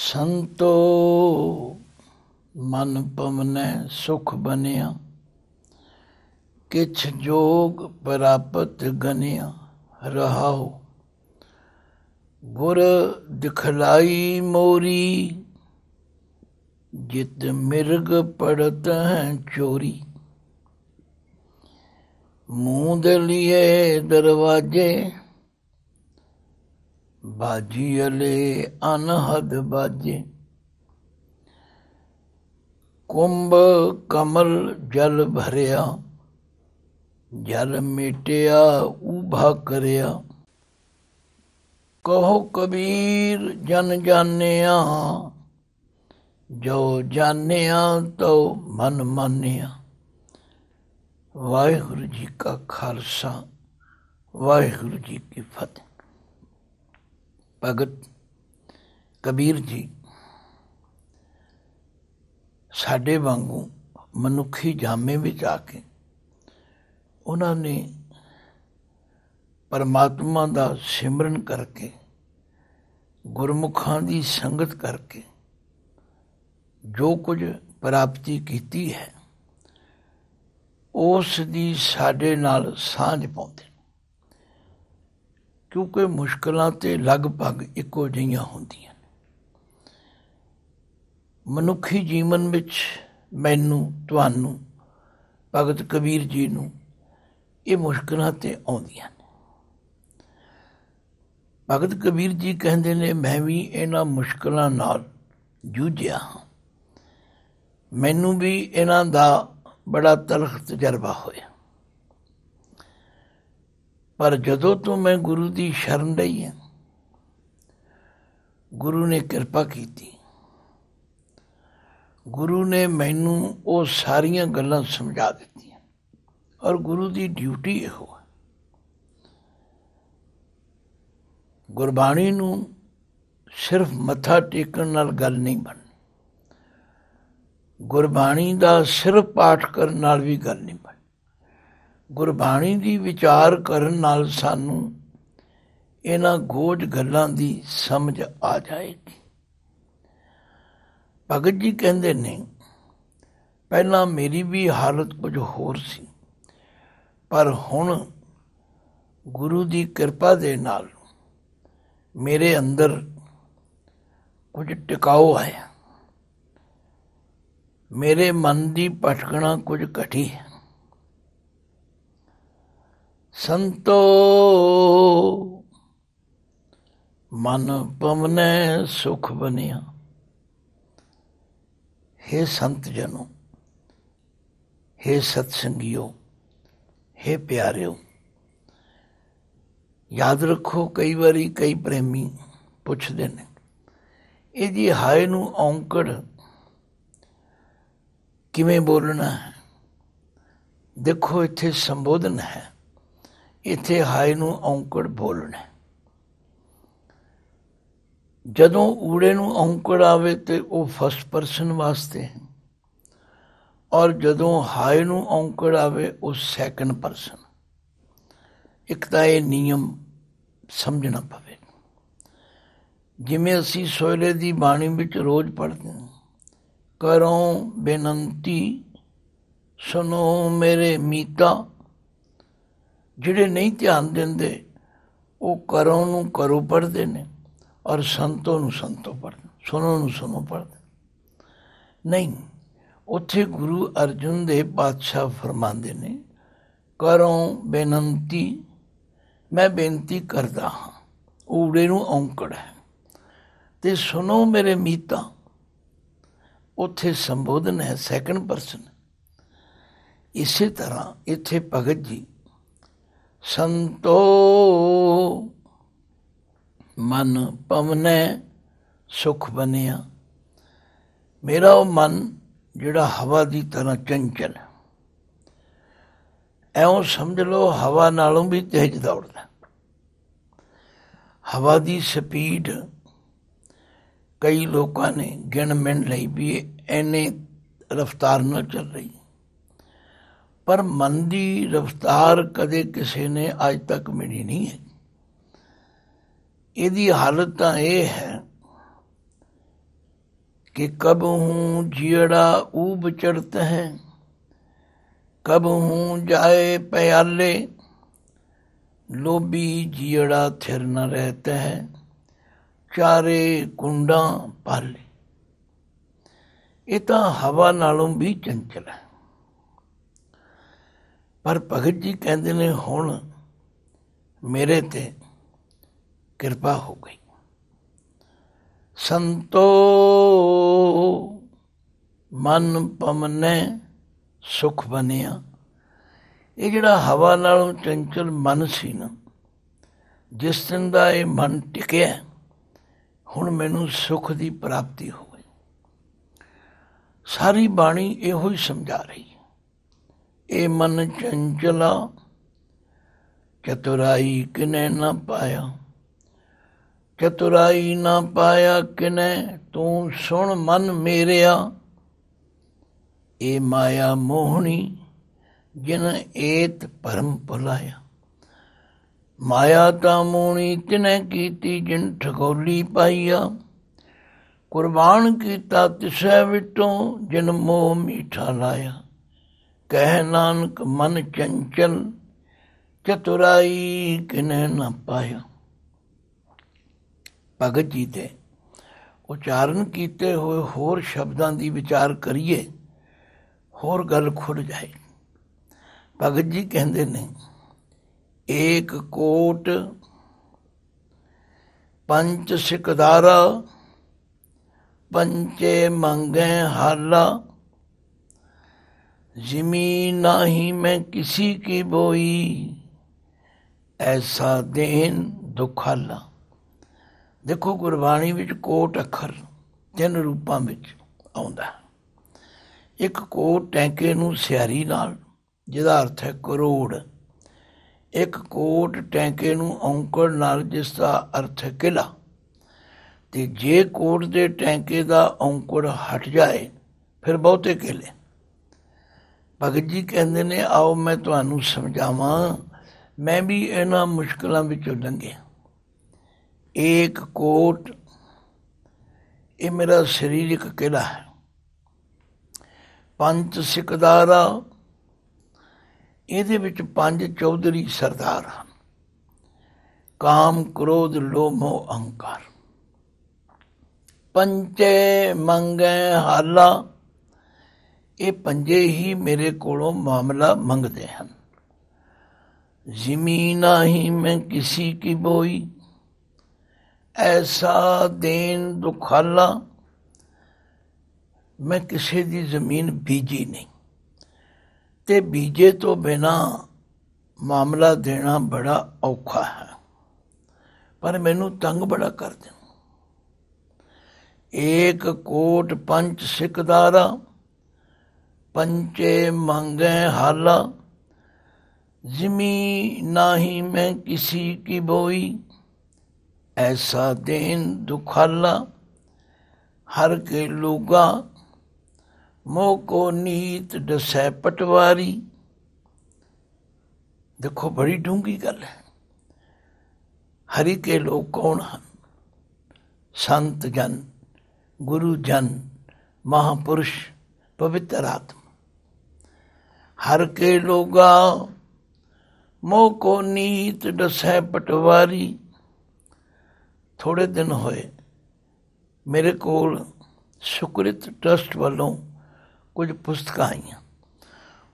संतो मन पमने सुख बनिया किछ जोग प्राप्त गनिया रहाओ गुर दिखलाई मोरी जित मिर्ग पड़त हैं चोरी ਮੂੰਹ ਦੇ ਲੀਏ ਦਰਵਾਜੇ ਬਾਜੀ ਅਲੇ ਅਨਹਦ ਬਾਜੇ ਕੁੰਭ ਕਮਲ ਜਲ ਭਰਿਆ ਜਲ ਮਿਟਿਆ ਉਭਾ ਕਰਿਆ ਕਹੋ ਕਬੀਰ ਜਨ ਜਾਣਿਆ ਜੋ ਜਾਣਿਆ ਤੋ ਮਨ ਮੰਨਿਆ ਵਾਹਿਗੁਰੂ ਜੀ ਕਾ ਖਾਲਸਾ ਵਾਹਿਗੁਰੂ ਜੀ ਕੀ ਫਤਿਹ ਭਗਤ ਕਬੀਰ ਜੀ ਸਾਡੇ ਵਾਂਗੂ ਮਨੁੱਖੀ ਜਾਮੇ ਵਿੱਚ ਆ ਕੇ ਉਹਨਾਂ ਨੇ ਪਰਮਾਤਮਾ ਦਾ ਸਿਮਰਨ ਕਰਕੇ ਗੁਰਮੁਖਾਂ ਦੀ ਸੰਗਤ ਕਰਕੇ ਜੋ ਕੁਝ ਪ੍ਰਾਪਤੀ ਕੀਤੀ ਹੈ ਉਸ ਦੀ ਸਾਡੇ ਨਾਲ ਸਾਂਝ ਪਾਉਂਦੇ ਕਿਉਂਕਿ ਮੁਸ਼ਕਲਾਂ ਤੇ ਲਗਭਗ ਇੱਕੋ ਜਿਹੀਆਂ ਹੁੰਦੀਆਂ ਮਨੁੱਖੀ ਜੀਵਨ ਵਿੱਚ ਮੈਨੂੰ ਤੁਹਾਨੂੰ ਭਗਤ ਕਬੀਰ ਜੀ ਨੂੰ ਇਹ ਮੁਸ਼ਕਲਾਂ ਤੇ ਆਉਂਦੀਆਂ ਨੇ ਭਗਤ ਕਬੀਰ ਜੀ ਕਹਿੰਦੇ ਨੇ ਮੈਂ ਵੀ ਇਹਨਾਂ ਮੁਸ਼ਕਲਾਂ ਨਾਲ ਜੂਝਿਆ ਮੈਨੂੰ ਵੀ ਇਹਨਾਂ ਦਾ ਬੜਾ ਤਲਖ ਤਜਰਬਾ ਹੋਇਆ ਪਰ ਜਦੋਂ ਤੋਂ ਮੈਂ ਗੁਰੂ ਦੀ ਸ਼ਰਨ ਲਈ ਹਾਂ ਗੁਰੂ ਨੇ ਕਿਰਪਾ ਕੀਤੀ ਗੁਰੂ ਨੇ ਮੈਨੂੰ ਉਹ ਸਾਰੀਆਂ ਗੱਲਾਂ ਸਮਝਾ ਦਿੱਤੀਆਂ ਔਰ ਗੁਰੂ ਦੀ ਡਿਊਟੀ ਇਹੋ ਹੈ ਗੁਰਬਾਣੀ ਨੂੰ ਸਿਰਫ ਮੱਥਾ ਟੇਕਣ ਨਾਲ ਗੱਲ ਨਹੀਂ ਬਣ ਗੁਰਬਾਣੀ ਦਾ ਸਿਰਫ ਪਾਠ ਕਰਨ ਨਾਲ ਵੀ ਗੱਲ ਨਹੀਂ ਬਣੀ ਗੁਰਬਾਣੀ ਦੀ ਵਿਚਾਰ ਕਰਨ ਨਾਲ ਸਾਨੂੰ ਇਹਨਾਂ ਗੋਜ ਗੱਲਾਂ ਦੀ ਸਮਝ ਆ ਜਾਏਗੀ ਭਗਤ ਜੀ ਕਹਿੰਦੇ ਨੇ ਪਹਿਲਾਂ ਮੇਰੀ ਵੀ ਹਾਲਤ ਕੁਝ ਹੋਰ ਸੀ ਪਰ ਹੁਣ ਗੁਰੂ ਦੀ ਕਿਰਪਾ ਦੇ ਨਾਲ ਮੇਰੇ ਅੰਦਰ ਕੁਝ ਟਿਕਾਉ ਆਇਆ ਮੇਰੇ ਮਨ ਦੀ ਭਟਕਣਾ ਕੁਝ ਘਟੀ ਸੰਤੋ ਮਨ ਪਮਨੇ ਸੁਖ ਬਨਿਆ हे ਸੰਤ ਜਨੋ हे ਸਤ ਸੰਗਿਓ हे ਪਿਆਰਿਓ ਯਾਦ ਰੱਖੋ ਕਈ ਵਾਰੀ ਕਈ ਪ੍ਰੇਮੀ ਪੁੱਛਦੇ ਨੇ ए जी ਹਾਏ ਨੂੰ ਔਂਕੜ ਕਿਵੇਂ ਬੋਲਣਾ ਹੈ ਦੇਖੋ ਇੱਥੇ ਸੰਬੋਧਨ ਹੈ ਇੱਥੇ ਹਾਇ ਨੂੰ ਔਂਕੜ ਬੋਲਣਾ ਜਦੋਂ ਊੜੇ ਨੂੰ ਔਂਕੜ ਆਵੇ ਤੇ ਉਹ ਫਸਟ ਪਰਸਨ ਵਾਸਤੇ ਹੈ ਔਰ ਜਦੋਂ ਹਾਇ ਨੂੰ ਔਂਕੜ ਆਵੇ ਉਹ ਸੈਕੰਡ ਪਰਸਨ ਇੱਕ ਤਾਂ ਇਹ ਨਿਯਮ ਸਮਝਣਾ ਪਵੇ ਜਿਵੇਂ ਅਸੀਂ ਸੋਇਲੇ ਦੀ ਬਾਣੀ ਵਿੱਚ ਰੋਜ਼ ਪੜ੍ਹਦੇ ਹਾਂ ਕਰੋ ਬੇਨੰਤੀ ਸੁਨੋ ਮੇਰੇ ਮੀਤਾ ਜਿਹੜੇ ਨਹੀਂ ਧਿਆਨ ਦਿੰਦੇ ਉਹ ਕਰੋ ਨੂੰ ਕਰੋ ਪੜਦੇ ਨੇ ਔਰ ਸੰਤੋ ਨੂੰ ਸੰਤੋ ਪੜਦੇ ਸੁਨੋ ਨੂੰ ਸੁਨੋ ਪੜਦੇ ਨਹੀਂ ਉੱਥੇ ਗੁਰੂ ਅਰਜੁਨ ਦੇ ਪਾਤਸ਼ਾਹ ਫਰਮਾਉਂਦੇ ਨੇ ਕਰੋ ਬੇਨੰਤੀ ਮੈਂ ਬੇਨਤੀ ਕਰਦਾ ਹਾਂ ਊੜੇ ਨੂੰ ਔਂਕੜ ਹੈ ਤੇ ਸੁਨੋ ਮੇਰੇ ਮੀਤਾ ਉੱਥੇ ਸੰਬੋਧਨ ਹੈ ਸੈਕੰਡ ਪਰਸਨ ਇਸੇ ਤਰ੍ਹਾਂ ਇੱਥੇ ਭਗਤ ਜੀ ਸੰਤੋ ਮਨ ਪਵਨੇ ਸੁਖ ਬਨਿਆ ਮੇਰਾ ਉਹ ਮਨ ਜਿਹੜਾ ਹਵਾ ਦੀ ਤਰ੍ਹਾਂ ਚੰਚਲ ਐਉਂ ਸਮਝ ਲਓ ਹਵਾ ਨਾਲੋਂ ਵੀ ਤੇਜ਼ ਦੌੜਦਾ ਹਵਾ ਦੀ ਸਪੀਡ ਕਈ ਲੋਕਾਂ ਨੇ ਗਿਣ ਮਿਣ ਲਈ ਵੀ ਐਨੇ ਰਫਤਾਰ ਨਾਲ ਚੱਲ ਰਹੀ ਪਰ ਮਨ ਦੀ ਰਫਤਾਰ ਕਦੇ ਕਿਸੇ ਨੇ ਅੱਜ ਤੱਕ ਮਿਣੀ ਨਹੀਂ ਹੈ ਇਹਦੀ ਹਾਲਤ ਤਾਂ ਇਹ ਹੈ ਕਿ ਕਬ ਹੂੰ ਜਿਹੜਾ ਉਬ ਚੜਤ ਹੈ ਕਬ ਹੂੰ ਜਾਏ ਪਿਆਲੇ ਲੋਬੀ ਜਿਹੜਾ थिर न रहता ਚਾਰੇ ਗੁੰਡਾ ਪਾਲੇ ਇਹ ਤਾਂ ਹਵਾ ਨਾਲੋਂ ਵੀ ਚੰਚਲ ਹੈ ਪਰ ਭਗਤ ਜੀ ਕਹਿੰਦੇ ਨੇ ਹੁਣ ਮੇਰੇ ਤੇ ਕਿਰਪਾ ਹੋ ਗਈ ਸੰਤੋ ਮਨ ਪਮਨੇ ਸੁਖ ਬਣਿਆ ਇਹ ਜਿਹੜਾ ਹਵਾ ਨਾਲੋਂ ਚੰਚਲ ਮਨ ਸੀ ਨਾ ਜਿਸ ਦਿਨ ਦਾ ਇਹ ਮਨ ਟਿਕਿਆ ਹੁਣ ਮੈਨੂੰ ਸੁਖ ਦੀ ਪ੍ਰਾਪਤੀ ਹੋ ਗਈ ਸਾਰੀ ਬਾਣੀ ਇਹੋ ਹੀ ਸਮਝਾ ਰਹੀ ਇਹ ਮਨ ਚੰਚਲਾ ਚਤੁਰਾਈ ਕਿਨੇ ਨਾ ਪਾਇਆ ਚਤੁਰਾਈ ਨਾ ਪਾਇਆ ਕਿਨੇ ਤੂੰ ਸੁਣ ਮਨ ਮੇਰਿਆ ਇਹ ਮਾਇਆ ਮੋਹਣੀ ਜਿਨ ਏਤ ਪਰਮ ਭੁਲਾਇਆ ਮਾਇਆ ਤਾਂ ਮੂਣੀ ਤਿਨੇ ਕੀਤੀ ਜਿਨ ਠਕੋਲੀ ਪਾਈਆ ਕੁਰਬਾਨ ਕੀਤਾ ਤਿਸੈ ਵਿਟੋਂ ਜਿਨ ਮੋਹ ਮੀਠਾ ਲਾਇਆ ਕਹਿ ਨਾਨਕ ਮਨ ਚੰਚਲ ਚਤੁਰਾਈ ਕਿਨੇ ਨਾ ਪਾਇਆ ਭਗਤ ਜੀ ਦੇ ਉਚਾਰਨ ਕੀਤੇ ਹੋਏ ਹੋਰ ਸ਼ਬਦਾਂ ਦੀ ਵਿਚਾਰ ਕਰੀਏ ਹੋਰ ਗੱਲ ਖੁੱਲ ਜਾਏ ਭਗਤ ਜੀ ਕਹਿੰਦੇ ਨੇ ਏਕ ਕੋਟ ਪੰਚ ਸਿਕਦਾਰ ਪੰਚੇ ਮੰਗੇ ਹਾਲਾ ਜ਼ਮੀਨ ਨਹੀਂ ਮੈਂ ਕਿਸੇ ਕੀ ਬੋਈ ਐਸਾ ਦੇਨ ਦੁਖਾਲਾ ਦੇਖੋ ਗੁਰਬਾਣੀ ਵਿੱਚ ਕੋਟ ਅੱਖਰ ਤਿੰਨ ਰੂਪਾਂ ਵਿੱਚ ਆਉਂਦਾ ਇੱਕ ਕੋਟ ਟੈਂਕੇ ਨੂੰ ਸਿਆਰੀ ਨਾਲ ਜਿਹਦਾ ਅਰਥ ਹੈ ਕਰੋੜ ਇੱਕ ਕੋਟ ਟੈਂਕੇ ਨੂੰ ਔਂਕੜ ਨਾਲ ਜਿਸ ਦਾ ਅਰਥ ਕਿਲਾ ਤੇ ਜੇ ਕੋਟ ਦੇ ਟੈਂਕੇ ਦਾ ਔਂਕੜ ਹਟ ਜਾਏ ਫਿਰ ਬਹੁਤੇ ਕਿਲੇ ਭਗਤ ਜੀ ਕਹਿੰਦੇ ਨੇ ਆਓ ਮੈਂ ਤੁਹਾਨੂੰ ਸਮਝਾਵਾਂ ਮੈਂ ਵੀ ਇਹਨਾਂ ਮੁਸ਼ਕਲਾਂ ਵਿੱਚੋਂ ਲੰਘਿਆ ਇੱਕ ਕੋਟ ਇਹ ਮੇਰਾ ਸਰੀਰਕ ਕਿਲਾ ਹੈ ਪੰਚ ਸਿਕਦਾਰਾ ਇਹਦੇ ਵਿੱਚ ਪੰਜ ਚੌਧਰੀ ਸਰਦਾਰ ਹਨ ਕਾਮ ਕ੍ਰੋਧ ਲੋਭ ਅਹੰਕਾਰ ਪੰਜੇ ਮੰਗੇ ਹਾਲਾ ਇਹ ਪੰਜੇ ਹੀ ਮੇਰੇ ਕੋਲੋਂ ਮਾਮਲਾ ਮੰਗਦੇ ਹਨ ਜ਼ਮੀਨਾ ਹੀ ਮੈਂ ਕਿਸੇ ਕੀ ਬੋਈ ਐਸਾ ਦੇਨ ਦੁਖਾਲਾ ਮੈਂ ਕਿਸੇ ਦੀ ਜ਼ਮੀਨ ਬੀਜੀ ਨਹੀਂ ਤੇ ਬੀਜੇ ਤੋਂ ਬਿਨਾ ਮਾਮਲਾ ਦੇਣਾ ਬੜਾ ਔਖਾ ਹੈ ਪਰ ਮੈਨੂੰ ਤੰਗ ਬੜਾ ਕਰਦੇ ਇੱਕ ਕੋਟ ਪੰਜ ਸਿਕਦਾਰਾ ਪੰਚੇ ਮੰਗੇ ਹਲ ਜ਼ਮੀ ਨਹੀਂ ਮੈਂ ਕਿਸੇ ਕੀ ਬੋਈ ਐਸਾ ਦੇਨ ਦੁਖਾਲਾ ਹਰ ਕੇ ਲੋਗਾ ਮੋ ਕੋ ਨੀਤ ਦਸੈ ਪਟਵਾਰੀ ਦੇਖੋ ਬੜੀ ਡੂੰਗੀ ਗੱਲ ਹੈ ਹਰੀ ਕੇ ਲੋਕ ਕੌਣ ਹਨ ਸੰਤ ਜਨ ਗੁਰੂ ਜਨ ਮਹਾਪੁਰਸ਼ ਪਵਿੱਤਰ ਆਤਮ ਹਰ ਕੇ ਲੋਗਾ ਮੋ ਕੋ ਨੀਤ ਦਸੈ ਪਟਵਾਰੀ ਥੋੜੇ ਦਿਨ ਹੋਏ ਮੇਰੇ ਕੋਲ ਸ਼ੁਕਰਿਤ ਟਰਸਟ ਵੱਲੋਂ ਕੁਝ ਪੁਸਤਕਾਂ ਆਈਆਂ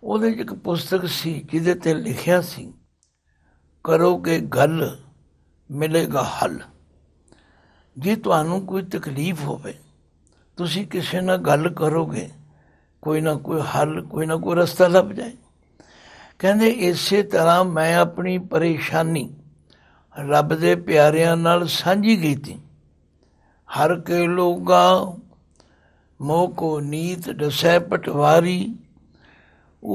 ਉਹਦੇ ਵਿੱਚ ਇੱਕ ਪੁਸਤਕ ਸੀ ਜਿਹਦੇ ਤੇ ਲਿਖਿਆ ਸੀ ਕਰੋਗੇ ਗੱਲ ਮਿਲੇਗਾ ਹੱਲ ਜੇ ਤੁਹਾਨੂੰ ਕੋਈ ਤਕਲੀਫ ਹੋਵੇ ਤੁਸੀਂ ਕਿਸੇ ਨਾਲ ਗੱਲ ਕਰੋਗੇ ਕੋਈ ਨਾ ਕੋਈ ਹੱਲ ਕੋਈ ਨਾ ਕੋਈ ਰਸਤਾ ਲੱਭ ਜਾਏ ਕਹਿੰਦੇ ਇਸੇ ਤਰ੍ਹਾਂ ਮੈਂ ਆਪਣੀ ਪਰੇਸ਼ਾਨੀ ਰੱਬ ਦੇ ਪਿਆਰਿਆਂ ਨਾਲ ਸਾਂਝੀ ਕੀਤੀ ਹਰ ਕੇ ਲੋਗਾ ਮੋਹ ਕੋ ਨੀਤ ਦਸੈ ਪਟਵਾਰੀ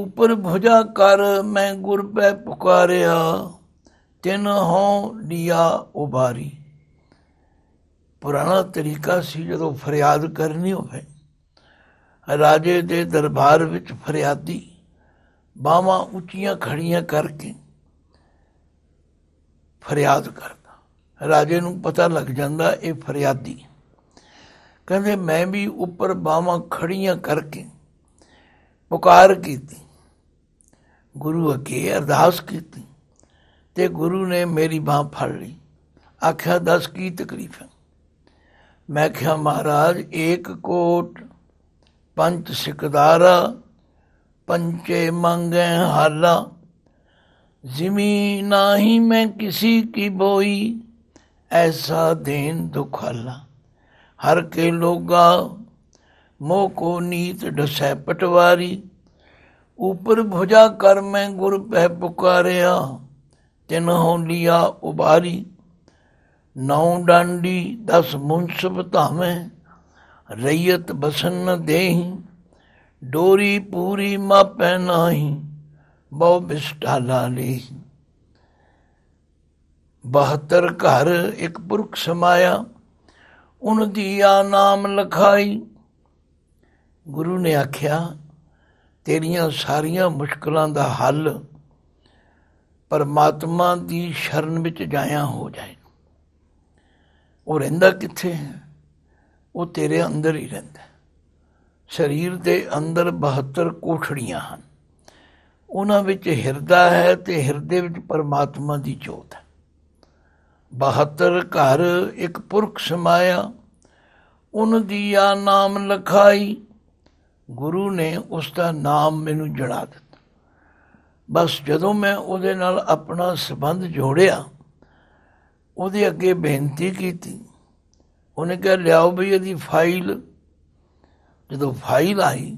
ਉਪਰ ਭੁਜਾ ਕਰ ਮੈਂ ਗੁਰ ਪੈ ਪੁਕਾਰਿਆ ਤਿਨ ਹੋ ਲਿਆ ਉਬਾਰੀ ਪੁਰਾਣਾ ਤਰੀਕਾ ਸੀ ਜਦੋਂ ਫਰਿਆਦ ਕਰਨੀ ਹੋਵੇ ਰਾਜੇ ਦੇ ਦਰਬਾਰ ਵਿੱਚ ਫਰਿਆਦੀ ਬਾਹਾਂ ਉੱਚੀਆਂ ਖੜੀਆਂ ਕਰਕੇ ਫਰਿਆਦ ਕਰਦਾ ਰਾਜੇ ਨੂੰ ਪਤਾ ਲੱਗ ਜਾਂਦਾ ਇਹ ਫਰਿਆਦੀ ਕਹਿੰਦੇ ਮੈਂ ਵੀ ਉੱਪਰ ਬਾਹਾਂ ਖੜੀਆਂ ਕਰਕੇ ਪੁਕਾਰ ਕੀਤੀ ਗੁਰੂ ਅਕੇ ਅਰਦਾਸ ਕੀਤੀ ਤੇ ਗੁਰੂ ਨੇ ਮੇਰੀ ਬਾਹ ਫੜ ਲਈ ਆਖਿਆ ਦੱਸ ਕੀ ਤਕਲੀਫ ਹੈ ਮੈਂ ਕਿਹਾ ਮਹਾਰਾਜ ਇੱਕ ਕੋਟ ਪੰਜ ਸਿਕਦਾਰਾ ਪੰਚੇ ਮੰਗੇ ਹਾਲਾ ਜ਼ਮੀਨ ਨਹੀਂ ਮੈਂ ਕਿਸੇ ਕੀ ਬੋਈ ਐਸਾ ਦੇਨ ਦੁਖਾਲਾ ਹਰ ਕੇ ਲੋਗਾ ਮੋ ਕੋ ਨੀਤ ਡਸੈ ਪਟਵਾਰੀ ਉਪਰ ਭੁਜਾ ਕਰ ਮੈਂ ਗੁਰ ਪਹਿ ਪੁਕਾਰਿਆ ਤਿਨ ਹੋ ਲਿਆ ਉਬਾਰੀ ਨੌ ਡਾਂਡੀ ਦਸ ਮੁੰਸਬ ਧਾਵੇਂ ਰਈਤ ਬਸਨ ਨ ਦੇਹੀ ਡੋਰੀ ਪੂਰੀ ਮਾਪੈ ਨਾਹੀ ਬਹੁ ਬਿਸਟਾ ਲਾਲੀ 72 ਘਰ ਇੱਕ ਪੁਰਖ ਸਮਾਇਆ ਉਨ ਦੀਆ ਨਾਮ ਲਖਾਈ ਗੁਰੂ ਨੇ ਆਖਿਆ ਤੇਰੀਆਂ ਸਾਰੀਆਂ ਮੁਸ਼ਕਲਾਂ ਦਾ ਹੱਲ ਪਰਮਾਤਮਾ ਦੀ ਸ਼ਰਨ ਵਿੱਚ ਜਾਇਆ ਹੋ ਜਾਏ ਉਹ ਰਹਿੰਦਾ ਕਿੱਥੇ ਹੈ ਉਹ ਤੇਰੇ ਅੰਦਰ ਹੀ ਰਹਿੰਦਾ ਸਰੀਰ ਦੇ ਅੰਦਰ 72 ਕੋਠੜੀਆਂ ਹਨ ਉਹਨਾਂ ਵਿੱਚ ਹਿਰਦਾ ਹੈ ਤੇ ਹਿਰਦੇ ਵਿੱਚ ਪਰਮਾਤਮਾ ਦੀ ਜੋਤ ਹੈ 72 ਘਰ ਇੱਕ ਪੁਰਖ ਸਮਾਇਆ ਉਹਨ ਦੀ ਆ ਨਾਮ ਲਖਾਈ ਗੁਰੂ ਨੇ ਉਸ ਦਾ ਨਾਮ ਮੈਨੂੰ ਜੜਾ ਦਿੱਤਾ ਬਸ ਜਦੋਂ ਮੈਂ ਉਹਦੇ ਨਾਲ ਆਪਣਾ ਸਬੰਧ ਜੋੜਿਆ ਉਹਦੇ ਅੱਗੇ ਬੇਨਤੀ ਕੀਤੀ ਉਹਨੇ ਕਿਹਾ ਲਿਆਓ ਵੀ ਇਹਦੀ ਫਾਈਲ ਜਦੋਂ ਫਾਈਲ ਆਈ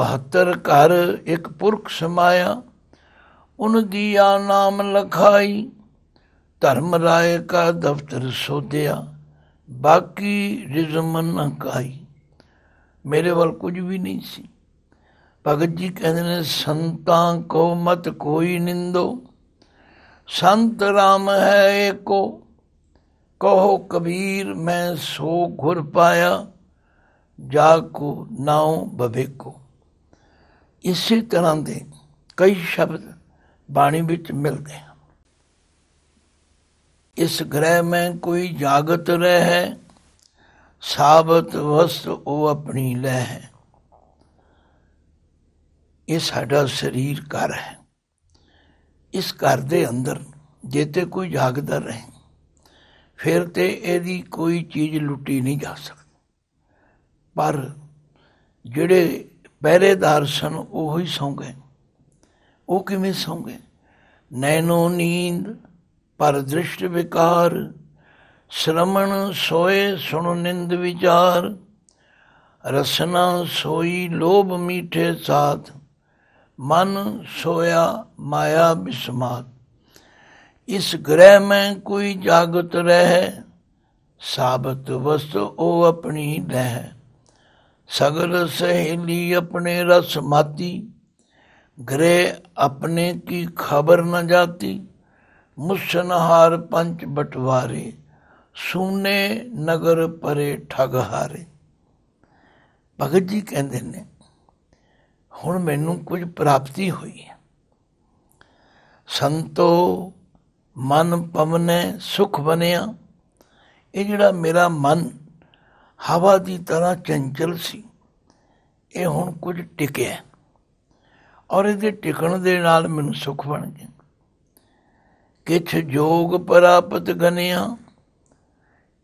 72 ਘਰ ਇੱਕ ਪੁਰਖ ਸਮਾਇਆ ਉਹਨ ਦੀ ਆ ਨਾਮ ਲਖਾਈ ਧਰਮ ਰਾਏ ਕਾ ਦਫਤਰ ਸੋਧਿਆ ਬਾਕੀ ਰਿਜ਼ਮ ਨਾ ਕਾਈ ਮੇਰੇ ਵੱਲ ਕੁਝ ਵੀ ਨਹੀਂ ਸੀ ਭਗਤ ਜੀ ਕਹਿੰਦੇ ਨੇ ਸੰਤਾਂ ਕੋ ਮਤ ਕੋਈ ਨਿੰਦੋ ਸੰਤ ਰਾਮ ਹੈ ਏਕੋ ਕਹੋ ਕਬੀਰ ਮੈਂ ਸੋ ਘੁਰ ਪਾਇਆ ਜਾ ਕੋ ਨਾਉ ਬਵੇਕੋ ਇਸੇ ਤਰ੍ਹਾਂ ਦੇ ਕਈ ਸ਼ਬਦ ਬਾਣੀ ਵਿੱਚ ਮਿਲਦੇ इस ग्रह में कोई जागत रह साबत वस्त वो अपनी लह ਇਹ ਸਾਡਾ ਸਰੀਰ ਘਰ ਹੈ ਇਸ ਘਰ ਦੇ ਅੰਦਰ ਜੇ ਤੇ ਕੋਈ ਜਾਗਦਾ ਰਹੇ ਫਿਰ ਤੇ ਇਹਦੀ ਕੋਈ ਚੀਜ਼ ਲੁੱਟੀ ਨਹੀਂ ਜਾ ਸਕਦੀ ਪਰ ਜਿਹੜੇ ਪਹਿਰੇਦਾਰ ਸਨ ਉਹ ਹੀ ਸੌਂ ਗਏ ਉਹ ਕਿਵੇਂ ਸੌਂ ਗਏ ਨੈਨੋ ਨੀਂਦ ਪਰ ਦ੍ਰਿਸ਼ਟ ਵਿਕਾਰ ਸ਼ਰਮਣ ਸੋਏ ਸੁਣ ਨਿੰਦ ਵਿਚਾਰ ਰਸਨਾ ਸੋਈ ਲੋਭ ਮੀਠੇ ਸਾਥ ਮਨ ਸੋਇਆ ਮਾਇਆ ਬਿਸਮਾਤ ਇਸ ਗ੍ਰਹਿ ਮੈਂ ਕੋਈ ਜਾਗਤ ਰਹਿ ਸਾਬਤ ਵਸਤ ਉਹ ਆਪਣੀ ਦੇ ਸਗਲ ਸਹੇਲੀ ਆਪਣੇ ਰਸ ਮਾਤੀ ਗ੍ਰਹਿ ਆਪਣੇ ਕੀ ਖਬਰ ਨਾ ਜਾਤੀ ਮੁਸਨਹਾਰ ਪੰਜ ਬਟਵਾਰੇ ਸੂਨੇ ਨਗਰ ਪਰੇ ਠਗ ਹਾਰੇ ਭਗਤ ਜੀ ਕਹਿੰਦੇ ਨੇ ਹੁਣ ਮੈਨੂੰ ਕੁਝ ਪ੍ਰਾਪਤੀ ਹੋਈ ਹੈ ਸੰਤੋ ਮਨ ਪਵਨੇ ਸੁਖ ਬਨਿਆ ਇਹ ਜਿਹੜਾ ਮੇਰਾ ਮਨ ਹਵਾ ਦੀ ਤਰ੍ਹਾਂ ਚੰਚਲ ਸੀ ਇਹ ਹੁਣ ਕੁਝ ਟਿਕਿਆ ਔਰ ਇਹਦੇ ਟਿਕਣ ਦੇ ਨਾਲ ਮੈਨੂੰ ਸੁਖ ਬਣ ਗਿਆ ਕਿਛ ਜੋਗ ਪ੍ਰਾਪਤ ਗਨਿਆ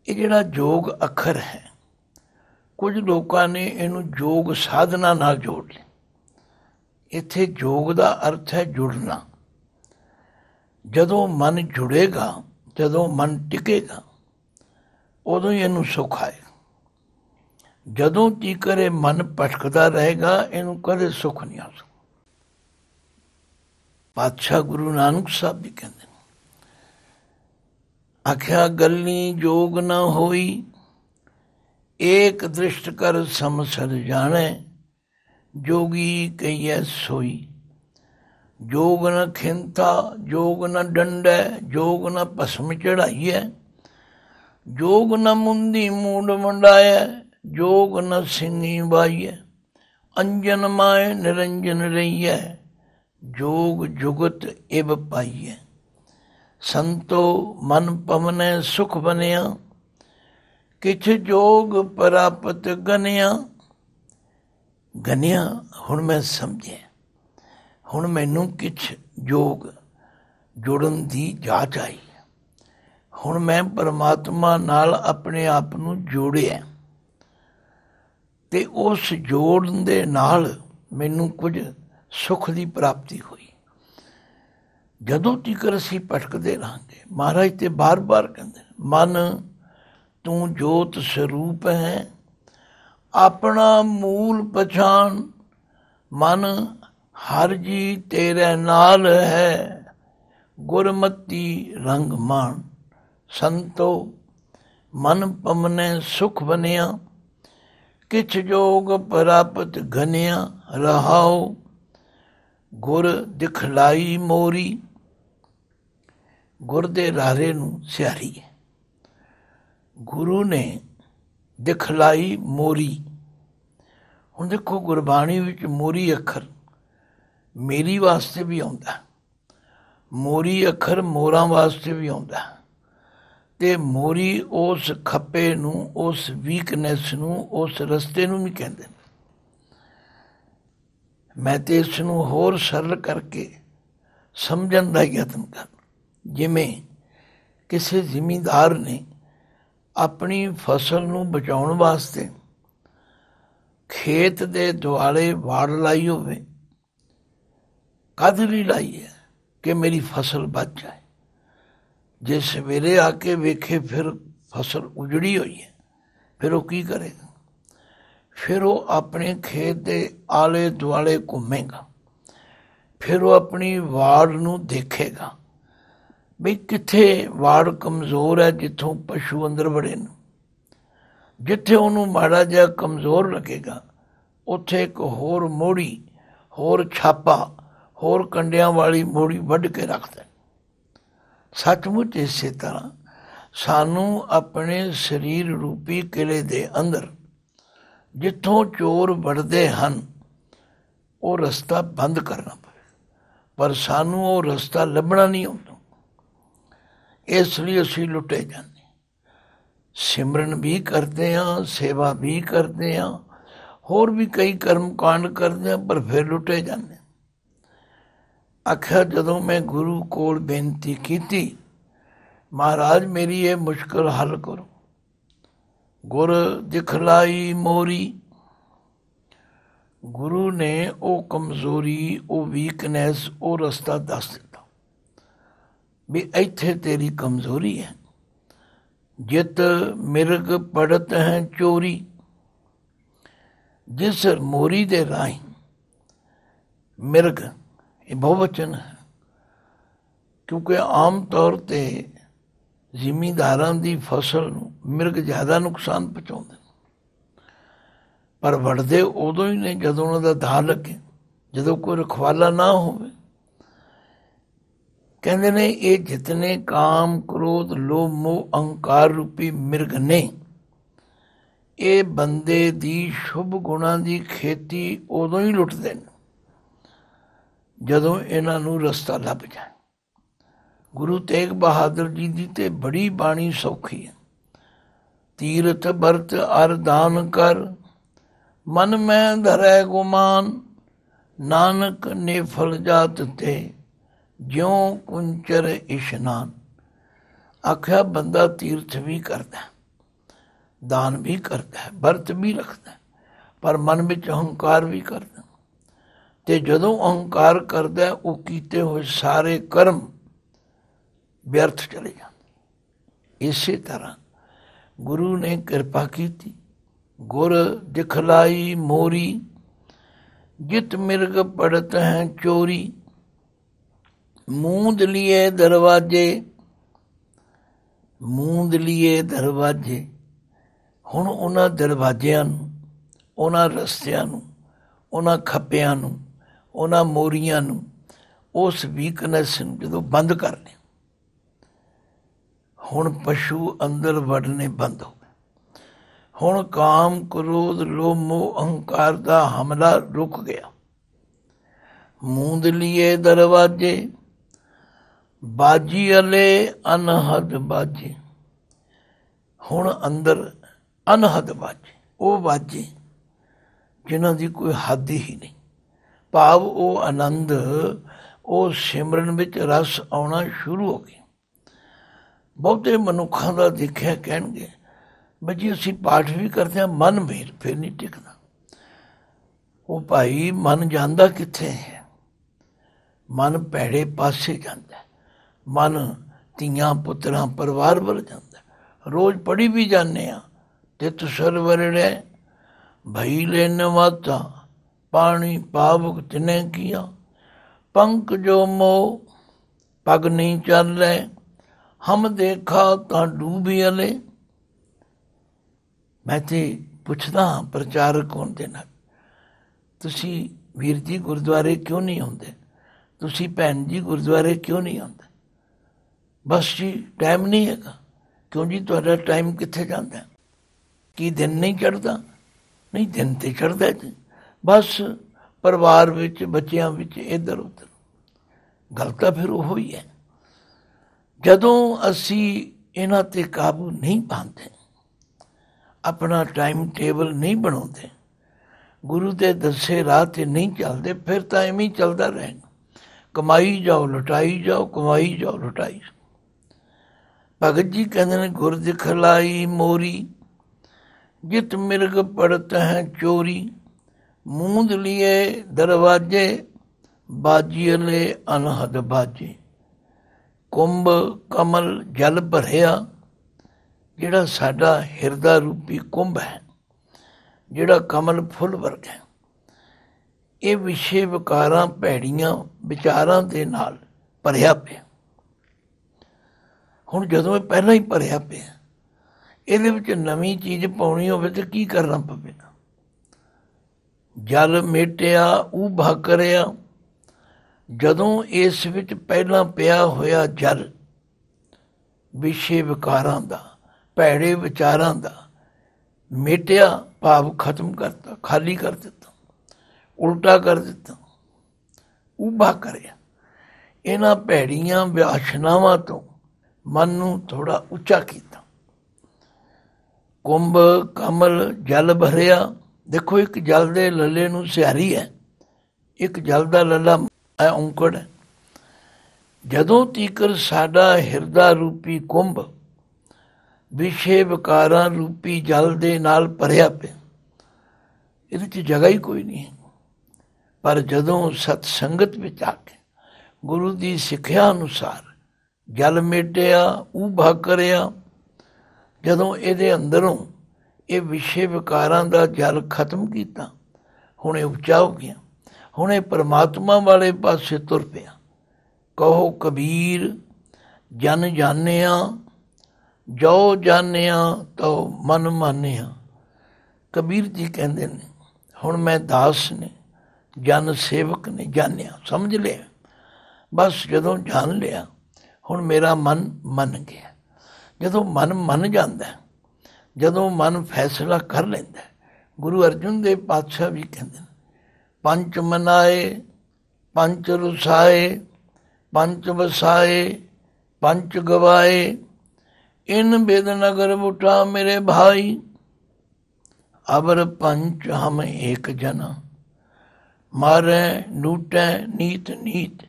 ਇਹ ਜਿਹੜਾ ਜੋਗ ਅੱਖਰ ਹੈ ਕੁਝ ਲੋਕਾਂ ਨੇ ਇਹਨੂੰ ਜੋਗ ਸਾਧਨਾ ਨਾਲ ਜੋੜ ਲਿਆ ਇੱਥੇ ਜੋਗ ਦਾ ਅਰਥ ਹੈ ਜੁੜਨਾ ਜਦੋਂ ਮਨ ਜੁੜੇਗਾ ਜਦੋਂ ਮਨ ਟਿਕੇਗਾ ਉਦੋਂ ਹੀ ਇਹਨੂੰ ਸੁਖ ਆਏਗਾ ਜਦੋਂ ਕੀ ਕਰੇ ਮਨ ਭਟਕਦਾ ਰਹੇਗਾ ਇਹਨੂੰ ਕਦੇ ਸੁਖ ਨਹੀਂ ਆਉਂਦਾ ਪਾਤਸ਼ਾਹ ਗੁਰੂ ਨਾਨਕ ਸਾਹਿਬ ਵੀ ਕਹਿੰਦੇ ਅਖਿਆ ਗੱਲੀ ਜੋਗ ਨਾ ਹੋਈ ਏਕ ਦ੍ਰਿਸ਼ਟ ਕਰ ਸਮਸਰ ਜਾਣੈ ਜੋਗੀ ਕਈਐ ਸੋਈ ਜੋਗ ਨ ਖਿੰਤਾ ਜੋਗ ਨ ਡੰਡੈ ਜੋਗ ਨ ਭਸਮ ਚੜਾਈਐ ਜੋਗ ਨ ਮੁੰਦੀ ਮੂਡ ਮੰਡਾਇਐ ਜੋਗ ਨ ਸਿੰਨੀ ਬਾਈਐ ਅੰਜਨ ਮਾਇ ਨਿਰੰਜਨ ਰਈਐ ਜੋਗ ਜੁਗਤ ਇਬ ਪਾਈਐ ਸੰਤੋ ਮਨ ਪਵਨੇ ਸੁਖ ਬਨਿਆ ਕਿਛ ਜੋਗ ਪ੍ਰਾਪਤ ਗਨਿਆ ਗਨਿਆ ਹੁਣ ਮੈਂ ਸਮਝਿਆ ਹੁਣ ਮੈਨੂੰ ਕਿਛ ਜੋਗ ਜੁੜਨ ਦੀ ਜਾਚ ਆਈ ਹੁਣ ਮੈਂ ਪਰਮਾਤਮਾ ਨਾਲ ਆਪਣੇ ਆਪ ਨੂੰ ਜੋੜਿਆ ਤੇ ਉਸ ਜੋੜਨ ਦੇ ਨਾਲ ਮੈਨੂੰ ਕੁਝ ਸੁਖ ਦੀ ਪ੍ਰਾਪਤੀ ਹੋਈ ਜਦੋਂ ਤੀਕਰ ਅਸੀਂ ਪਟਕਦੇ ਰਹਾਂਗੇ ਮਹਾਰਾਜ ਤੇ ਬਾਰ-ਬਾਰ ਕਹਿੰਦੇ ਮਨ ਤੂੰ ਜੋਤ ਸਰੂਪ ਹੈ ਆਪਣਾ ਮੂਲ ਪਛਾਣ ਮਨ ਹਰ ਜੀ ਤੇਰੇ ਨਾਲ ਹੈ ਗੁਰਮਤੀ ਰੰਗ ਮਾਣ ਸੰਤੋ ਮਨ ਪਮਨੇ ਸੁਖ ਬਨਿਆ ਕਿਛ ਜੋਗ ਪ੍ਰਾਪਤ ਘਨਿਆ ਰਹਾਉ ਗੁਰ ਦਿਖਲਾਈ ਮੋਰੀ ਗੁਰ ਦੇ ਰਾਰੇ ਨੂੰ ਸਿਆਰੀ ਹੈ ਗੁਰੂ ਨੇ ਦਿਖਲਾਈ ਮੋਰੀ ਹੁਣ ਦੇਖੋ ਗੁਰਬਾਣੀ ਵਿੱਚ ਮੋਰੀ ਅੱਖਰ ਮੇਰੀ ਵਾਸਤੇ ਵੀ ਆਉਂਦਾ ਮੋਰੀ ਅੱਖਰ ਮੋਰਾਂ ਵਾਸਤੇ ਵੀ ਆਉਂਦਾ ਤੇ ਮੋਰੀ ਉਸ ਖੱਪੇ ਨੂੰ ਉਸ ਵੀਕਨੈਸ ਨੂੰ ਉਸ ਰਸਤੇ ਨੂੰ ਵੀ ਕਹਿੰਦੇ ਮੈਂ ਤੇ ਇਸ ਨੂੰ ਹੋਰ ਸਰਲ ਕਰਕੇ ਸਮਝਣ ਦਾ ਯਤਨ ਕਰਾਂ ਜਿਵੇਂ ਕਿਸੇ ਜ਼ਿਮੀਂਦਾਰ ਨੇ ਆਪਣੀ ਫਸਲ ਨੂੰ ਬਚਾਉਣ ਵਾਸਤੇ ਖੇਤ ਦੇ ਦੁਆਲੇ ਵਾੜ ਲਾਈ ਹੋਵੇ ਕਦਰੀ ਲਾਈ ਹੈ ਕਿ ਮੇਰੀ ਫਸਲ ਬਚ ਜਾਏ ਜੇ ਸਵੇਰੇ ਆ ਕੇ ਵੇਖੇ ਫਿਰ ਫਸਲ ਉਜੜੀ ਹੋਈ ਹੈ ਫਿਰ ਉਹ ਕੀ ਕਰੇਗਾ ਫਿਰ ਉਹ ਆਪਣੇ ਖੇਤ ਦੇ ਆਲੇ ਦੁਆਲੇ ਘੁੰਮੇਗਾ ਫਿਰ ਉਹ ਆਪਣੀ ਵਾੜ ਨੂੰ ਦੇਖੇਗਾ ਵੀ ਕਿੱਥੇ ਵਾੜ ਕਮਜ਼ੋਰ ਹੈ ਜਿੱਥੋਂ ਪਸ਼ੂ ਅੰਦਰ ਵੜੇ ਨੇ ਜਿੱਥੇ ਉਹਨੂੰ ਮਾੜਾ ਜਿਹਾ ਕਮਜ਼ੋਰ ਲੱਗੇਗਾ ਉੱਥੇ ਇੱਕ ਹੋਰ ਮੋੜੀ ਹੋਰ ਛਾਪਾ ਹੋਰ ਕੰਡਿਆਂ ਵਾਲੀ ਮੋੜੀ ਵੱਢ ਕੇ ਰੱਖਦਾ ਸੱਚਮੁੱਚ ਇਸੇ ਤਰ੍ਹਾਂ ਸਾਨੂੰ ਆਪਣੇ ਸਰੀਰ ਰੂਪੀ ਕਿਲੇ ਦੇ ਅੰਦਰ ਜਿੱਥੋਂ ਚੋਰ ਵੜਦੇ ਹਨ ਉਹ ਰਸਤਾ ਬੰਦ ਕਰਨਾ ਪਵੇ ਪਰ ਸਾਨੂੰ ਉਹ ਰਸਤਾ ਲੱਭਣਾ ਨਹੀਂ ਹੁੰਦਾ ਇਸ ਲਈ ਅਸੀਂ ਲੁੱਟੇ ਜਾਂਦੇ ਸਿਮਰਨ ਵੀ ਕਰਦੇ ਆ ਸੇਵਾ ਵੀ ਕਰਦੇ ਆ ਹੋਰ ਵੀ ਕਈ ਕਰਮ ਕਾਂਡ ਕਰਦੇ ਆ ਪਰ ਫਿਰ ਲੁੱਟੇ ਜਾਂਦੇ ਅਖਰ ਜਦੋਂ ਮੈਂ ਗੁਰੂ ਕੋਲ ਬੇਨਤੀ ਕੀਤੀ ਮਹਾਰਾਜ ਮੇਰੀ ਇਹ ਮੁਸ਼ਕਲ ਹੱਲ ਕਰੋ ਗੁਰ ਦਿਖਲਾਈ ਮੋਰੀ ਗੁਰੂ ਨੇ ਉਹ ਕਮਜ਼ੋਰੀ ਉਹ ਵੀਕਨੈਸ ਉਹ ਰਸਤਾ ਦੱਸ ਦਿੱਤਾ ਵੀ ਇੱਥੇ ਤੇਰੀ ਕਮਜ਼ੋਰੀ ਹੈ ਜਿਤ ਮਿਰਗ ਪੜਤ ਹੈ ਚੋਰੀ ਜਿਸ ਮੋਰੀ ਦੇ ਰਾਹੀਂ ਮਿਰਗ ਇਹ ਬਹੁਵਚਨ ਹੈ ਕਿਉਂਕਿ ਆਮ ਤੌਰ ਤੇ ਜ਼ਿਮੀਂਦਾਰਾਂ ਦੀ ਫਸਲ ਨੂੰ ਮਿਰਗ ਜ਼ਿਆਦਾ ਨੁਕਸਾਨ ਪਹੁੰਚਾਉਂਦੇ ਪਰ ਵੜਦੇ ਉਦੋਂ ਹੀ ਨੇ ਜਦੋਂ ਉਹਨਾਂ ਦਾ ਧਾਰ ਲੱਗੇ ਜਦੋਂ ਕੋਈ ਰਖਵਾਲਾ ਨਾ ਹੋਵੇ ਕਹਿੰਦੇ ਨੇ ਇਹ ਜਿਤਨੇ ਕਾਮ ਕ੍ਰੋਧ ਲੋਭ ਮੋਹ ਅਹੰਕਾਰ ਰੂਪੀ ਮਿਰਗ ਨੇ ਇਹ ਬੰਦੇ ਦੀ ਸ਼ੁਭ ਗੁਣਾਂ ਦੀ ਖੇਤੀ ਉਦੋਂ ਹੀ ਲੁੱਟਦੇ ਨੇ ਜਦੋਂ ਇਹਨਾਂ ਨੂੰ ਰਸਤਾ ਲੱਭ ਜਾਏ ਗੁਰੂ ਤੇਗ ਬਹਾਦਰ ਜੀ ਦੀ ਤੇ ਬੜੀ ਬਾਣੀ ਸੌਖੀ ਹੈ ਤੀਰਥ ਵਰਤ ਅਰਦਾਨ ਕਰ ਮਨ ਮੈਂ ਧਰੈ ਗੁਮਾਨ ਨਾਨਕ ਨੇ ਫਲ ਜਾਤ ਤੇ ਜਿਉ ਕੁੰਚਰ ਇਸ਼ਨਾਨ ਆਖਿਆ ਬੰਦਾ ਤੀਰਥ ਵੀ ਕਰਦਾ ਦਾਨ ਵੀ ਕਰਦਾ ਵਰਤ ਵੀ ਰੱਖਦਾ ਪਰ ਮਨ ਵਿੱਚ ਹੰਕਾਰ ਵੀ ਕਰਦਾ ਤੇ ਜਦੋਂ ਹੰਕਾਰ ਕਰਦਾ ਉਹ ਕੀਤੇ ਹੋਏ ਸਾਰੇ ਕਰਮ ਵਿਅਰਥ ਚਲੇ ਜਾਂਦੇ ਇਸੇ ਤਰ੍ਹਾਂ ਗੁਰੂ ਨੇ ਕਿਰਪਾ ਕੀਤੀ ਗੁਰ ਦਿਖਲਾਈ ਮੋਰੀ ਜਿਤ ਮਿਰਗ ਪੜਤ ਹੈ ਚੋਰੀ ਮੂੰਦ ਲੀਏ ਦਰਵਾਜੇ ਮੂੰਦ ਲੀਏ ਦਰਵਾਜੇ ਹੁਣ ਉਹਨਾਂ ਦਰਵਾਜਿਆਂ ਨੂੰ ਉਹਨਾਂ ਰਸਤਿਆਂ ਨੂੰ ਉਹਨਾਂ ਖੱਪਿਆਂ ਨੂੰ ਉਹਨਾਂ ਮੋਰੀਆਂ ਨੂੰ ਉਸ ਵੀਕਨੈਸ ਨੂੰ ਜਦੋਂ ਬੰਦ ਕਰ ਲਿਆ ਹੁਣ ਪਸ਼ੂ ਅੰਦਰ ਵੜਨੇ ਬੰਦ ਹੋ ਗਏ ਹੁਣ ਕਾਮ ਕ੍ਰੋਧ ਲੋਭ ਮੋਹ ਅਹੰਕਾਰ ਦਾ ਹਮਲਾ ਰੁਕ ਗਿਆ ਮੂੰਦ ਲੀਏ ਦਰਵਾਜੇ ਬਾਜੀ ਅਲੇ ਅਨਹਦ ਬਾਜੀ ਹੁਣ ਅੰਦਰ ਅਨਹਦ ਬਾਜੀ ਉਹ ਬਾਜੀ ਜਿਨ੍ਹਾਂ ਦੀ ਕੋਈ ਹੱਦ ਹੀ ਨਹੀਂ ਭਾਵ ਉਹ ਆਨੰਦ ਉਹ ਸਿਮਰਨ ਵਿੱਚ ਰਸ ਆਉਣਾ ਸ਼ੁਰੂ ਹੋ ਗਿਆ ਬਹੁਤੇ ਮਨੁੱਖਾਂ ਦਾ ਦੇਖਿਆ ਕਹਿਣਗੇ ਬਜੀ ਅਸੀਂ ਪਾਠ ਵੀ ਕਰਦੇ ਹਾਂ ਮਨ ਮੇਰ ਫਿਰ ਨਹੀਂ ਟਿਕਦਾ ਉਹ ਭਾਈ ਮਨ ਜਾਂਦਾ ਕਿੱਥੇ ਹੈ ਮਨ ਭੈੜੇ ਪਾਸੇ ਜਾਂਦਾ ਮਨ ਧੀਆਂ ਪੁੱਤਰਾਂ ਪਰਿਵਾਰ ਵੱਲ ਜਾਂਦਾ ਰੋਜ਼ ਪੜੀ ਵੀ ਜਾਂਦੇ ਆ ਤਿਤ ਸਰਵਰੜੇ ਭਈ ਲੈਨ ਵਾਤਾ ਪਾਣੀ ਪਾਵਕ ਤਿਨੇ ਕੀਆ ਪੰਕ ਜੋ ਮੋ ਪਗ ਨਹੀਂ ਚੱਲ ਲੈ ਹਮ ਦੇਖਾ ਤਾਂ ਡੂਬੀ ਅਲੇ ਮੈਂ ਤੇ ਪੁੱਛਦਾ ਪ੍ਰਚਾਰਕ ਕੌਣ ਦੇ ਨਾਲ ਤੁਸੀਂ ਵੀਰ ਜੀ ਗੁਰਦੁਆਰੇ ਕਿਉਂ ਨਹੀਂ ਆਉਂਦੇ ਤੁਸੀਂ ਭੈਣ ਜੀ ਗੁਰਦੁਆਰੇ ਕਿਉਂ ਨਹੀਂ ਆਉਂਦੇ ਬਸ ਜੀ ਟਾਈਮ ਨਹੀਂ ਹੈਗਾ ਕਿਉਂ ਜੀ ਤੁਹਾਡਾ ਟਾਈਮ ਕਿੱਥੇ ਜਾਂਦਾ ਕੀ ਦਿਨ ਨਹੀਂ ਚੜਦਾ ਨਹੀਂ ਦਿਨ ਤੇ ਚੜਦਾ ਜੀ ਬਸ ਪਰਿਵਾਰ ਵਿੱਚ ਬੱਚਿਆਂ ਵਿੱਚ ਇੱਧਰ ਉੱਧਰ ਗੱਲ ਤਾਂ ਫਿਰ ਉਹ ਹੀ ਹੈ ਜਦੋਂ ਅਸੀਂ ਇਹਨਾਂ ਤੇ ਕਾਬੂ ਨਹੀਂ ਪਾਉਂਦੇ ਆਪਣਾ ਟਾਈਮ ਟੇਬਲ ਨਹੀਂ ਬਣਾਉਂਦੇ ਗੁਰੂ ਦੇ ਦੱਸੇ ਰਾਹ ਤੇ ਨਹੀਂ ਚੱਲਦੇ ਫਿਰ ਤਾਂ ਐਵੇਂ ਹੀ ਚੱਲਦਾ ਰਹੇਗਾ ਕਮਾਈ ਜਾਓ ਲਟਾਈ ਜਾਓ ਕਮਾਈ ਜਾਓ ਲਟਾਈ ਭਗਤ ਜੀ ਕਹਿੰਦੇ ਨੇ ਗੁਰ ਦਿਖਲਾਈ ਮੋਰੀ ਜਿਤ ਮਿਰਗ ਪੜਤ ਹੈ ਚੋਰੀ ਮੂੰਦ ਲੀਏ ਦਰਵਾਜੇ ਬਾਜੀ ਨੇ ਅਨਹਦ ਬਾਜੀ ਕੁੰਭ ਕਮਲ ਜਲ ਭਰਿਆ ਜਿਹੜਾ ਸਾਡਾ ਹਿਰਦਾ ਰੂਪੀ ਕੁੰਭ ਹੈ ਜਿਹੜਾ ਕਮਲ ਫੁੱਲ ਵਰਗਾ ਇਹ ਵਿਸ਼ੇ ਵਿਕਾਰਾਂ ਭੈੜੀਆਂ ਵਿਚਾਰਾਂ ਦੇ ਨਾਲ ਭਰਿਆ ਪਿਆ ਹੁਣ ਜਦੋਂ ਇਹ ਪਹਿਲਾਂ ਹੀ ਭਰਿਆ ਪਿਆ ਇਹਦੇ ਵਿੱਚ ਨਵੀਂ ਚੀਜ਼ ਪਾਉਣੀ ਹੋਵੇ ਤੇ ਕੀ ਕਰਨਾ ਪਵੇਗਾ ਜਲ ਉਹ ਉਭਾ ਕਰਿਆ ਜਦੋਂ ਇਸ ਵਿੱਚ ਪਹਿਲਾਂ ਪਿਆ ਹੋਇਆ ਜਲ ਵਿਸ਼ੇ ਵਿਕਾਰਾਂ ਦਾ ਭੈੜੇ ਵਿਚਾਰਾਂ ਦਾ ਮਿਟਿਆ ਭਾਵ ਖਤਮ ਕਰਤਾ ਖਾਲੀ ਕਰ ਦਿੱਤਾ ਉਲਟਾ ਕਰ ਦਿੱਤਾ ਉਭਾ ਕਰਿਆ ਇਹਨਾਂ ਭੈੜੀਆਂ ਵਿਆਸ਼ਨਾਵਾਂ ਤੋਂ ਮਨ ਨੂੰ ਥੋੜਾ ਉੱਚਾ ਕੀਤਾ ਕੁੰਭ ਕਮਲ ਜਲ ਭਰਿਆ ਦੇਖੋ ਇੱਕ ਜਲ ਦੇ ਲੱਲੇ ਨੂੰ ਸਿਹਾਰੀ ਹੈ ਇੱਕ ਜਲ ਦਾ ਲੱਲਾ ਐ ਔਂਕੜ ਜਦੋਂ ਤੀਕਰ ਸਾਡਾ ਹਿਰਦਾ ਰੂਪੀ ਕੁੰਭ ਵਿਸ਼ੇ ਵਿਕਾਰਾਂ ਰੂਪੀ ਜਲ ਦੇ ਨਾਲ ਭਰਿਆ ਪਿਆ ਇਹਦੇ 'ਚ ਜਗ੍ਹਾ ਹੀ ਕੋਈ ਨਹੀਂ ਪਰ ਜਦੋਂ ਸਤ ਸੰਗਤ ਵਿੱਚ ਆ ਕੇ ਗੁਰੂ ਦੀ ਸਿੱਖਿਆ ਅਨੁਸਾਰ ਮਿਟਿਆ ਉਹ ਊਭਾ ਕਰਿਆ ਜਦੋਂ ਇਹਦੇ ਅੰਦਰੋਂ ਇਹ ਵਿਸ਼ੇ ਵਿਕਾਰਾਂ ਦਾ ਜਲ ਖਤਮ ਕੀਤਾ ਹੁਣ ਇਹ ਉਪਜਾ ਹੋ ਗਿਆ ਹੁਣ ਇਹ ਪਰਮਾਤਮਾ ਵਾਲੇ ਪਾਸੇ ਤੁਰ ਪਿਆ ਕਹੋ ਕਬੀਰ ਜਨ ਜਾਣਿਆ ਜੋ ਜਾਣਿਆ ਤੋ ਮਨ ਮੰਨਿਆ ਕਬੀਰ ਜੀ ਕਹਿੰਦੇ ਨੇ ਹੁਣ ਮੈਂ ਦਾਸ ਨੇ ਜਨ ਸੇਵਕ ਨੇ ਜਾਣਿਆ ਸਮਝ ਲਿਆ ਬਸ ਜਦੋਂ ਜਾਣ ਲਿਆ ਹੁਣ ਮੇਰਾ ਮਨ ਮੰਨ ਗਿਆ ਜਦੋਂ ਮਨ ਮੰਨ ਜਾਂਦਾ ਜਦੋਂ ਮਨ ਫੈਸਲਾ ਕਰ ਲੈਂਦਾ ਗੁਰੂ ਅਰਜੁਨ ਦੇਵ ਪਾਤਸ਼ਾਹ ਵੀ ਕਹਿੰਦੇ ਨੇ ਪੰਜ ਮਨਾਏ ਪੰਜ ਰੁਸਾਏ ਪੰਜ ਵਸਾਏ ਪੰਜ ਗਵਾਏ ਇਨ ਬੇਦਨਗਰ ਬੁਟਾ ਮੇਰੇ ਭਾਈ ਅਬਰ ਪੰਚ ਹਮ ਇੱਕ ਜਨ ਮਾਰੇ ਨੂਟੇ ਨੀਤ ਨੀਤ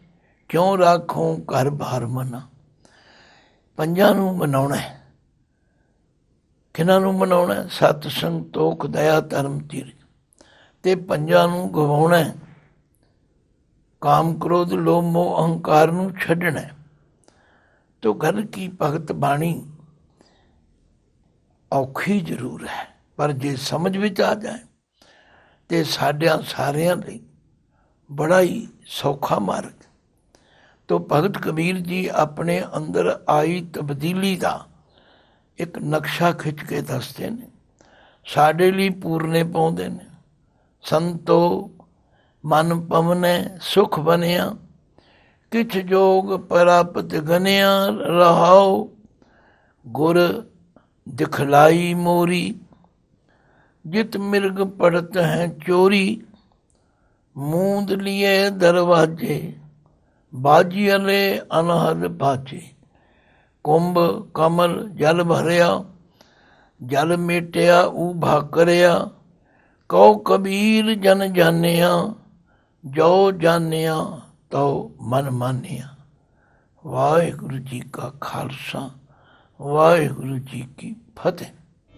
ਕਿਉਂ ਰੱਖੂ ਘਰ ਬਾਹਰ ਮਨਾ ਪੰਜਾਂ ਨੂੰ ਮਨਾਉਣਾ ਹੈ ਕਿਨਾਂ ਨੂੰ ਮਨਾਉਣਾ ਹੈ ਸਤ ਸੰਤੋਖ ਦਇਆ ਧਰਮ ਤੀਰ ਤੇ ਪੰਜਾਂ ਨੂੰ ਗਵਾਉਣਾ ਹੈ ਕਾਮ ਕ੍ਰੋਧ ਲੋਭ ਮੋਹ ਅਹੰਕਾਰ ਨੂੰ ਛੱਡਣਾ ਹੈ ਤੋ ਘਰ ਕੀ ਭਗਤ ਬਾਣੀ ਔਖੀ ਜ਼ਰੂਰ ਹੈ ਪਰ ਜੇ ਸਮਝ ਵਿੱਚ ਆ ਜਾਏ ਤੇ ਸਾਡਿਆਂ ਸਾਰਿਆਂ ਲਈ ਬੜਾ ਹੀ ਸੌਖਾ ਮਾਰਗ तो भगत कबीर जी अपने अंदर आई तब्दीली का एक नक्शा खिंच के दसते ने साढ़े लिए पूरने पाते ने संतो मन पवने सुख बनिया किछ जोग प्राप्त गनिया रहाओ गुर दिखलाई मोरी जित मृग पड़त हैं चोरी मूंद लिए दरवाजे ਅਨੇ ਅਨਹਦ ਭਾਚੇ ਕੁੰਭ ਕਮਲ ਜਲ ਭਰਿਆ ਜਲ ਮੇਟਿਆ ਊ ਭਾਕਰਿਆ ਕਉ ਕਬੀਰ ਜਨ ਜਾਣਿਆ ਜੋ ਜਾਣਿਆ ਤਉ ਮਨ ਮੰਨਿਆ ਵਾਹਿਗੁਰੂ ਜੀ ਕਾ ਖਾਲਸਾ ਵਾਹਿਗੁਰੂ ਜੀ ਕੀ ਫਤਿਹ